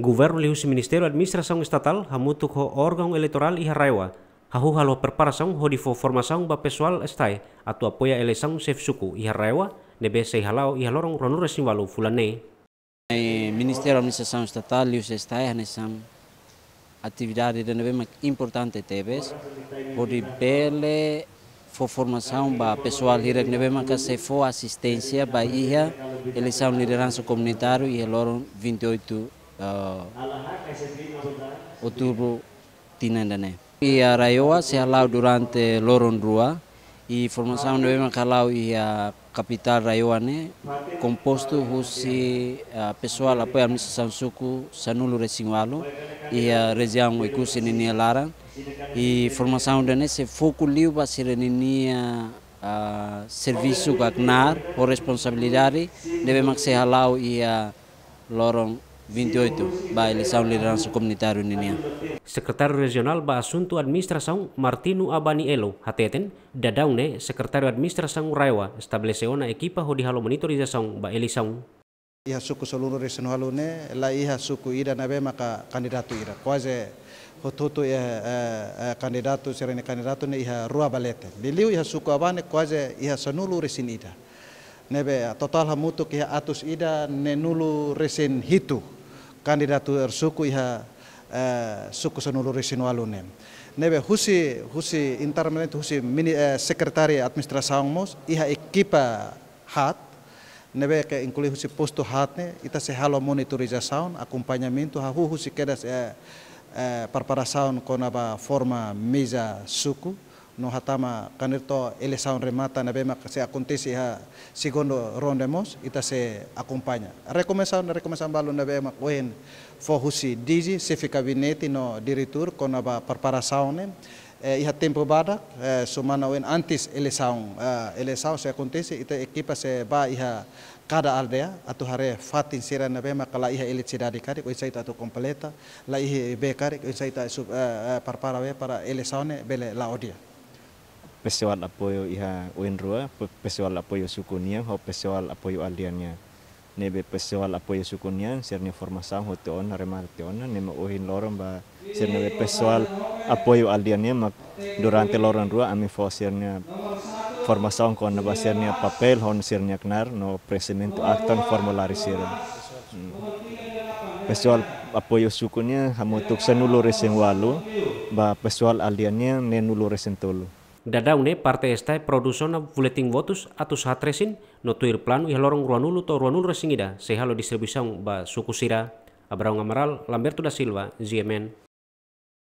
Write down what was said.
Governo liu o Ministério da Administração Estatal hamutu ho órgão eleitoral e haraiwa, hahu halo preparação ho difo formação ba pessoal estai atu apoia eleição chef suku e haraiwa nebe sei halau e halorong ronura sinwalu fulane. O eh, Ministério da Administração Estatal liu se estai hanesam atividade de nebe importante tebes, pode bele fo formação ba pessoal hira que mak maka se fo assistência ba ia eleição liderança comunitário e haloron 28 outubro oh. tinandane. Eh. Eh, eh, e a Raioa se alau durante lorong e formação do Emakalau e kapital capital Raioa né, composto husi a apa apoia a administração suco Ia Recingualo e a região Ikusi Nini dane se fuku liu basire ser ninia a ah, serviço gagnar por responsabilidade devemos ser alau e ia lorong 28, ba e liderança comunitária Uninia. Secretário Regional ba Assunto Administração Martino Elo Hateten, Dadaune, Secretário Administração Raiwa, estabeleceu na equipa ho dihalo monitorização ba eleição. Iha suku seluruh regional ne, la iha suku ida nabe maka kandidatu ida. Kuaze hotutu iha eh, eh, kandidatu serene kandidatu ne iha rua balete. Beliau iha suku abane kuaze iha senulu resin ida. Nebe total hamutuk iha atus ida ne nulu resin hitu kandidatur suku iha eh, suku sonuluri sinualunem. Nebe husi husi intermenet husi mini uh, sekretari administrasi angmos iha ekipa hat nebe ke inkuli husi posto hatne ita se halo saun, acompanhamento ha husi kedas uh, eh, uh, preparação com forma meja suku no hatama ma ele saun remata na bema se acontece ha segundo rondemos ita se acompanha recomeçar na recomeçar balo na bema wen fohusi digi se fica gabinete no diretor Konaba a preparação né eh, iha tempo barak eh, sumana wen antes eleição uh, eh, se acontece ita equipa se ba iha cada aldea atu hare fatin sira na bema kala iha eletricidade oi atu completa la iha be kare oi saita uh, uh, para para para bele la odia Pesawat apoyo iha uinrua pesawat apoyo sukunia ho pesawat apoyo aliannya nebe pesawat apoyo sukunia sirnya formasang ho teon remar teon nema uhin lorong ba sirnya be festival apoyo aliannya mak durante lorong rua ami fo sirnya ko kon ba sirnya papel hon sirnya knar no presimento formulari formularisir Pesawat apoyo sukunia hamutuk senulu resen walu ba pesawat aliannya nenulu resen tolu da daune parte estai produsona bulletin votus atau hatresin no tuir plan wih lorong ruanulu to ruanulu resingida sehalo distribusi ba suku sira Abraung Amaral, Lamberto da Silva, ZMN